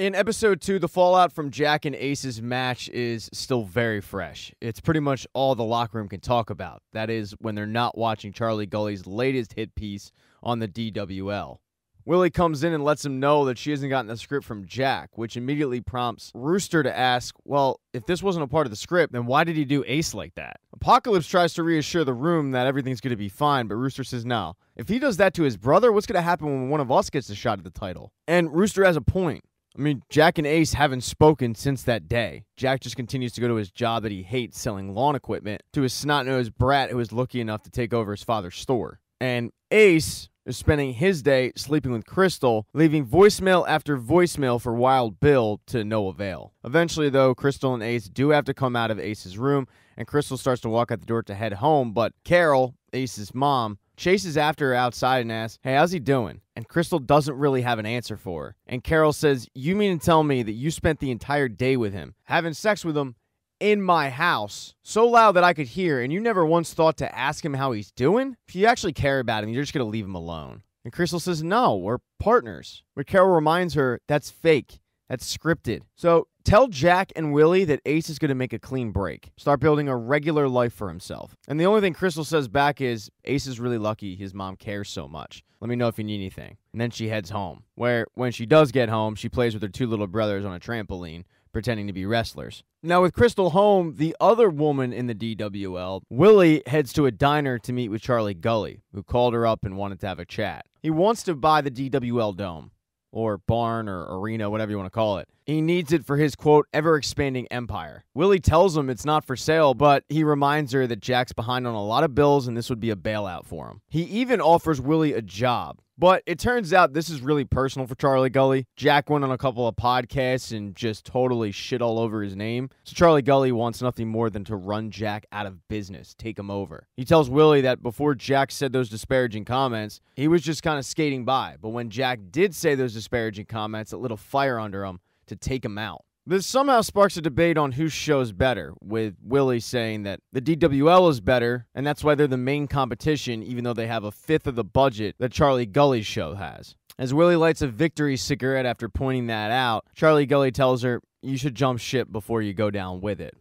in episode two, the fallout from Jack and Ace's match is still very fresh. It's pretty much all the locker room can talk about. That is, when they're not watching Charlie Gully's latest hit piece on the DWL. Willie comes in and lets him know that she hasn't gotten the script from Jack, which immediately prompts Rooster to ask, Well, if this wasn't a part of the script, then why did he do Ace like that? Apocalypse tries to reassure the room that everything's going to be fine, but Rooster says, No. If he does that to his brother, what's going to happen when one of us gets a shot at the title? And Rooster has a point. I mean, Jack and Ace haven't spoken since that day. Jack just continues to go to his job that he hates selling lawn equipment to his snot nosed brat who is lucky enough to take over his father's store. And Ace is spending his day sleeping with Crystal, leaving voicemail after voicemail for Wild Bill to no avail. Eventually, though, Crystal and Ace do have to come out of Ace's room, and Crystal starts to walk out the door to head home, but Carol, Ace's mom, chases after her outside and asks, Hey, how's he doing? And Crystal doesn't really have an answer for her. And Carol says, You mean to tell me that you spent the entire day with him, having sex with him in my house, so loud that I could hear, and you never once thought to ask him how he's doing? If you actually care about him, you're just going to leave him alone. And Crystal says, No, we're partners. But Carol reminds her that's fake, that's scripted. So Tell Jack and Willie that Ace is going to make a clean break, start building a regular life for himself. And the only thing Crystal says back is Ace is really lucky his mom cares so much. Let me know if you need anything. And then she heads home, where when she does get home, she plays with her two little brothers on a trampoline, pretending to be wrestlers. Now, with Crystal home, the other woman in the DWL, Willie heads to a diner to meet with Charlie Gully, who called her up and wanted to have a chat. He wants to buy the DWL dome, or barn, or arena, whatever you want to call it. He needs it for his quote ever expanding empire. Willie tells him it's not for sale, but he reminds her that Jack's behind on a lot of bills and this would be a bailout for him. He even offers Willie a job. But it turns out this is really personal for Charlie Gully. Jack went on a couple of podcasts and just totally shit all over his name. So Charlie Gully wants nothing more than to run Jack out of business, take him over. He tells Willie that before Jack said those disparaging comments, he was just kind of skating by. But when Jack did say those disparaging comments, it lit a fire under him to take him out. This somehow sparks a debate on whose show's better, with Willie saying that the DWL is better, and that's why they're the main competition, even though they have a fifth of the budget that Charlie Gully's show has. As Willie lights a victory cigarette after pointing that out, Charlie Gully tells her, You should jump ship before you go down with it.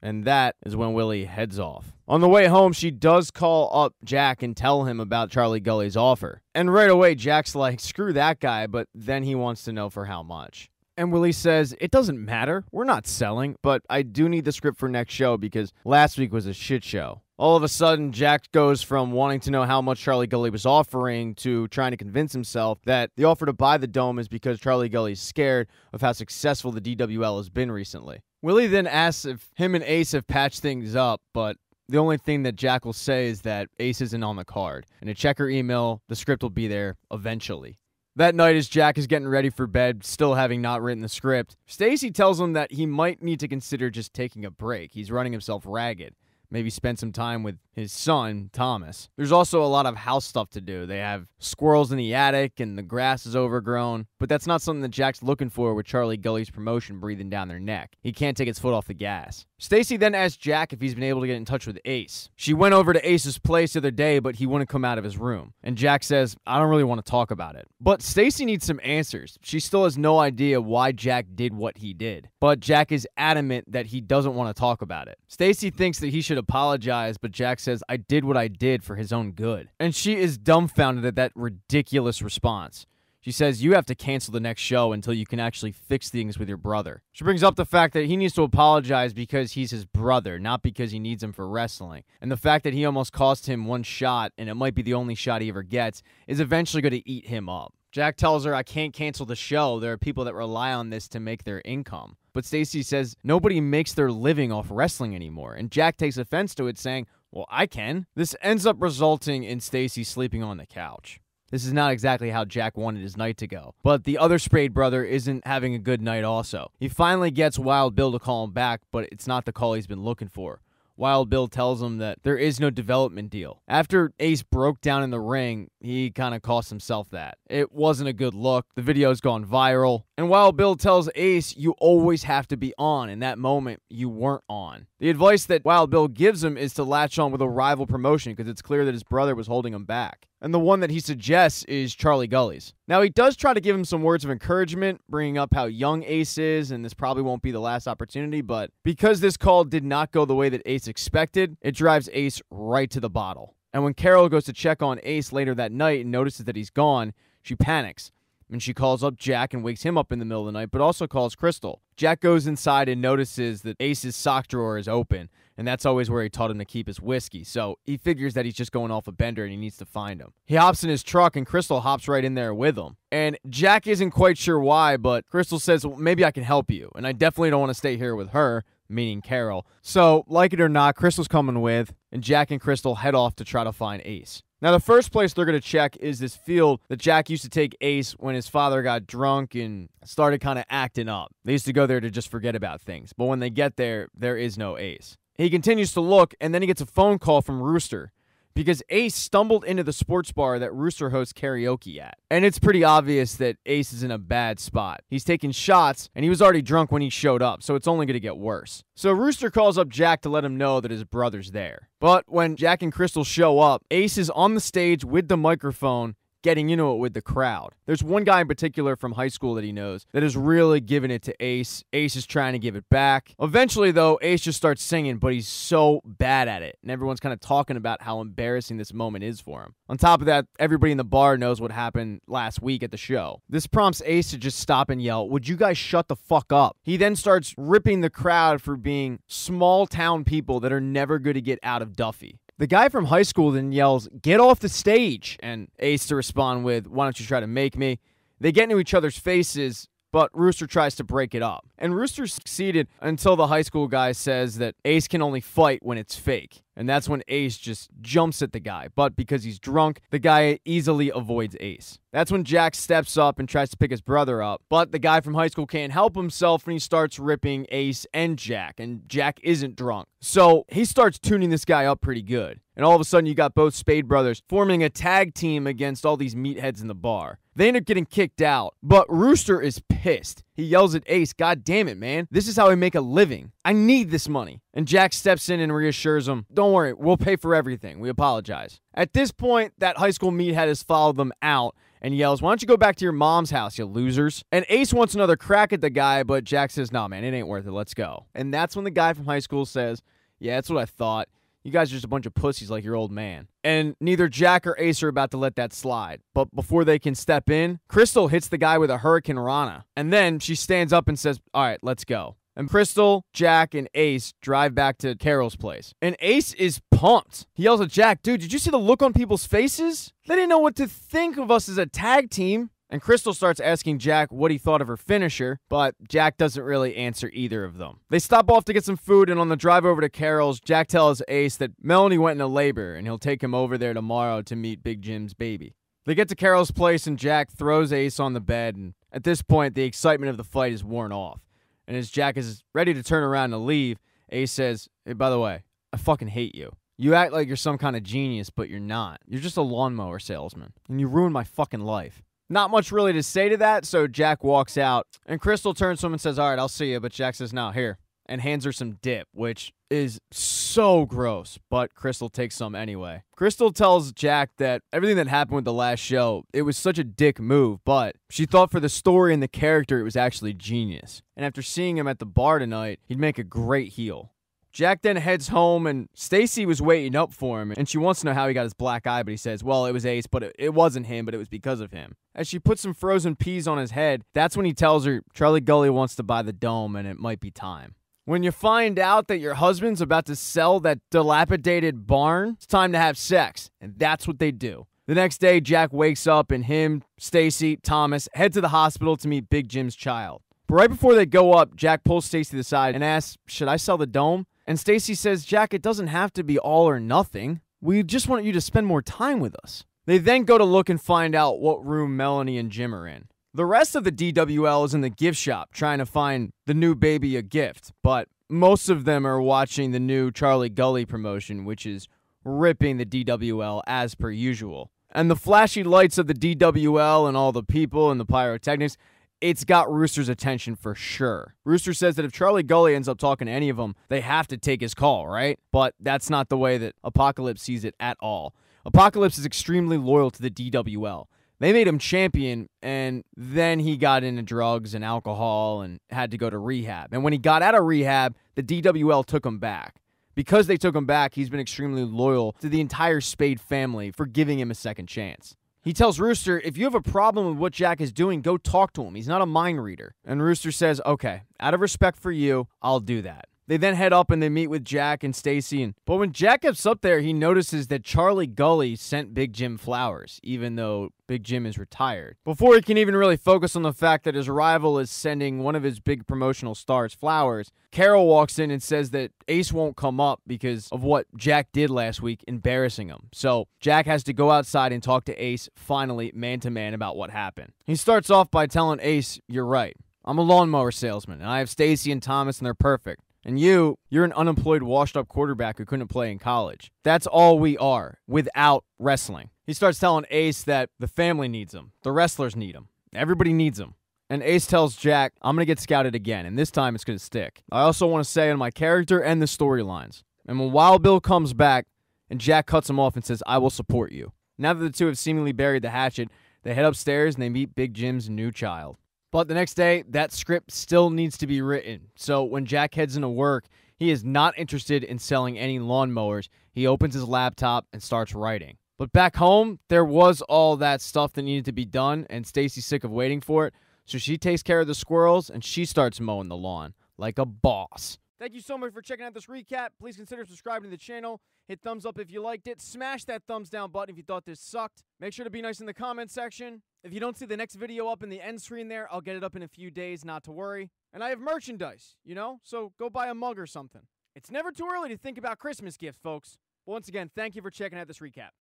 And that is when Willie heads off. On the way home, she does call up Jack and tell him about Charlie Gully's offer. And right away, Jack's like, screw that guy, but then he wants to know for how much. And Willie says, It doesn't matter. We're not selling, but I do need the script for next show because last week was a shit show. All of a sudden, Jack goes from wanting to know how much Charlie Gully was offering to trying to convince himself that the offer to buy the dome is because Charlie Gully's scared of how successful the DWL has been recently. Willie then asks if him and Ace have patched things up, but the only thing that Jack will say is that Ace isn't on the card. In a checker email, the script will be there eventually. That night, as Jack is getting ready for bed, still having not written the script, Stacy tells him that he might need to consider just taking a break. He's running himself ragged. Maybe spend some time with his son, Thomas. There's also a lot of house stuff to do. They have squirrels in the attic and the grass is overgrown, but that's not something that Jack's looking for with Charlie Gully's promotion breathing down their neck. He can't take his foot off the gas. Stacy then asked Jack if he's been able to get in touch with Ace. She went over to Ace's place the other day, but he wouldn't come out of his room. And Jack says, "I don't really want to talk about it." But Stacy needs some answers. She still has no idea why Jack did what he did. But Jack is adamant that he doesn't want to talk about it. Stacy thinks that he should apologize, but Jack says, "I did what I did for his own good." And she is dumbfounded at that ridiculous response. She says you have to cancel the next show until you can actually fix things with your brother. She brings up the fact that he needs to apologize because he's his brother, not because he needs him for wrestling. And the fact that he almost cost him one shot, and it might be the only shot he ever gets, is eventually going to eat him up. Jack tells her, I can't cancel the show. There are people that rely on this to make their income. But Stacy says, nobody makes their living off wrestling anymore. And Jack takes offense to it, saying, Well, I can. This ends up resulting in Stacy sleeping on the couch. This is not exactly how Jack wanted his night to go. But the other sprayed brother isn't having a good night, also. He finally gets Wild Bill to call him back, but it's not the call he's been looking for. Wild Bill tells him that there is no development deal. After Ace broke down in the ring, he kind of cost himself that. It wasn't a good look. The video's gone viral. And Wild Bill tells Ace, you always have to be on. In that moment, you weren't on. The advice that Wild Bill gives him is to latch on with a rival promotion because it's clear that his brother was holding him back and the one that he suggests is Charlie Gully's. Now, he does try to give him some words of encouragement, bringing up how young Ace is, and this probably won't be the last opportunity, but because this call did not go the way that Ace expected, it drives Ace right to the bottle. And when Carol goes to check on Ace later that night and notices that he's gone, she panics and she calls up Jack and wakes him up in the middle of the night, but also calls Crystal. Jack goes inside and notices that Ace's sock drawer is open, and that's always where he taught him to keep his whiskey, so he figures that he's just going off a bender and he needs to find him. He hops in his truck, and Crystal hops right in there with him. And Jack isn't quite sure why, but Crystal says, well, Maybe I can help you, and I definitely don't want to stay here with her, meaning Carol. So, like it or not, Crystal's coming with, and Jack and Crystal head off to try to find Ace. Now, the first place they're going to check is this field that Jack used to take Ace when his father got drunk and started kind of acting up. They used to go there to just forget about things. But when they get there, there is no Ace. He continues to look, and then he gets a phone call from Rooster because Ace stumbled into the sports bar that Rooster hosts karaoke at. And it's pretty obvious that Ace is in a bad spot. He's taking shots, and he was already drunk when he showed up, so it's only going to get worse. So Rooster calls up Jack to let him know that his brother's there. But when Jack and Crystal show up, Ace is on the stage with the microphone getting into it with the crowd. There's one guy in particular from high school that he knows that is really giving it to Ace. Ace is trying to give it back. Eventually, though, Ace just starts singing, but he's so bad at it. And everyone's kind of talking about how embarrassing this moment is for him. On top of that, everybody in the bar knows what happened last week at the show. This prompts Ace to just stop and yell, Would you guys shut the fuck up? He then starts ripping the crowd for being small town people that are never going to get out of Duffy. The guy from high school then yells, Get off the stage! And Ace to respond with, Why don't you try to make me? They get into each other's faces, but Rooster tries to break it up. And Rooster succeeded until the high school guy says that Ace can only fight when it's fake. And that's when Ace just jumps at the guy. But because he's drunk, the guy easily avoids Ace. That's when Jack steps up and tries to pick his brother up. But the guy from high school can't help himself and he starts ripping Ace and Jack. And Jack isn't drunk. So he starts tuning this guy up pretty good. And all of a sudden, you got both Spade brothers forming a tag team against all these meatheads in the bar. They end up getting kicked out, but Rooster is pissed. He yells at Ace, God damn it, man. This is how I make a living. I need this money. And Jack steps in and reassures him, Don't worry, we'll pay for everything. We apologize. At this point, that high school meathead has followed them out and yells, Why don't you go back to your mom's house, you losers? And Ace wants another crack at the guy, but Jack says, Nah, man, it ain't worth it. Let's go. And that's when the guy from high school says, Yeah, that's what I thought. You guys are just a bunch of pussies like your old man. And neither Jack or Ace are about to let that slide. But before they can step in, Crystal hits the guy with a Hurricane Rana. And then she stands up and says, All right, let's go. And Crystal, Jack, and Ace drive back to Carol's place. And Ace is pumped. He yells at Jack, Dude, did you see the look on people's faces? They didn't know what to think of us as a tag team. And Crystal starts asking Jack what he thought of her finisher, but Jack doesn't really answer either of them. They stop off to get some food, and on the drive over to Carol's, Jack tells Ace that Melanie went into labor and he'll take him over there tomorrow to meet Big Jim's baby. They get to Carol's place, and Jack throws Ace on the bed, and at this point, the excitement of the fight is worn off. And as Jack is ready to turn around and leave, Ace says, Hey, by the way, I fucking hate you. You act like you're some kind of genius, but you're not. You're just a lawnmower salesman, and you ruined my fucking life. Not much really to say to that, so Jack walks out, and Crystal turns to him and says, All right, I'll see you. But Jack says, No, here, and hands her some dip, which is so gross, but Crystal takes some anyway. Crystal tells Jack that everything that happened with the last show, it was such a dick move, but she thought for the story and the character, it was actually genius. And after seeing him at the bar tonight, he'd make a great heel. Jack then heads home, and Stacy was waiting up for him, and she wants to know how he got his black eye, but he says, well, it was Ace, but it, it wasn't him, but it was because of him. As she puts some frozen peas on his head, that's when he tells her Charlie Gully wants to buy the dome, and it might be time. When you find out that your husband's about to sell that dilapidated barn, it's time to have sex, and that's what they do. The next day, Jack wakes up, and him, Stacy, Thomas head to the hospital to meet Big Jim's child. But right before they go up, Jack pulls Stacy to the side and asks, "Should I sell the dome?" And Stacy says, Jack, it doesn't have to be all or nothing. We just want you to spend more time with us. They then go to look and find out what room Melanie and Jim are in. The rest of the DWL is in the gift shop trying to find the new baby a gift, but most of them are watching the new Charlie Gully promotion, which is ripping the DWL as per usual. And the flashy lights of the DWL and all the people and the pyrotechnics, it's got Rooster's attention for sure. Rooster says that if Charlie Gully ends up talking to any of them, they have to take his call, right? But that's not the way that Apocalypse sees it at all. Apocalypse is extremely loyal to the DWL. They made him champion, and then he got into drugs and alcohol and had to go to rehab. And when he got out of rehab, the DWL took him back. Because they took him back, he's been extremely loyal to the entire Spade family for giving him a second chance. He tells Rooster, if you have a problem with what Jack is doing, go talk to him. He's not a mind reader. And Rooster says, okay, out of respect for you, I'll do that. They then head up and they meet with Jack and Stacy. And but when Jack gets up there, he notices that Charlie Gully sent Big Jim flowers, even though Big Jim is retired. Before he can even really focus on the fact that his rival is sending one of his big promotional stars flowers, Carol walks in and says that Ace won't come up because of what Jack did last week, embarrassing him. So Jack has to go outside and talk to Ace, finally, man to man, about what happened. He starts off by telling Ace, You're right. I'm a lawnmower salesman, and I have Stacy and Thomas, and they're perfect. And you, you're an unemployed, washed up quarterback who couldn't play in college. That's all we are without wrestling. He starts telling Ace that the family needs him, the wrestlers need him, everybody needs him. And Ace tells Jack, I'm going to get scouted again, and this time it's going to stick. I also want to say on my character and the storylines. And when Wild Bill comes back and Jack cuts him off and says, I will support you. Now that the two have seemingly buried the hatchet, they head upstairs and they meet Big Jim's new child. But the next day, that script still needs to be written. So when Jack heads into work, he is not interested in selling any lawnmowers. He opens his laptop and starts writing. But back home, there was all that stuff that needed to be done, and Stacy's sick of waiting for it. So she takes care of the squirrels and she starts mowing the lawn like a boss. Thank you so much for checking out this recap. Please consider subscribing to the channel. Hit thumbs up if you liked it. Smash that thumbs down button if you thought this sucked. Make sure to be nice in the comments section. If you don't see the next video up in the end screen there, I'll get it up in a few days, not to worry. And I have merchandise, you know? So go buy a mug or something. It's never too early to think about Christmas gifts, folks. once again, thank you for checking out this recap.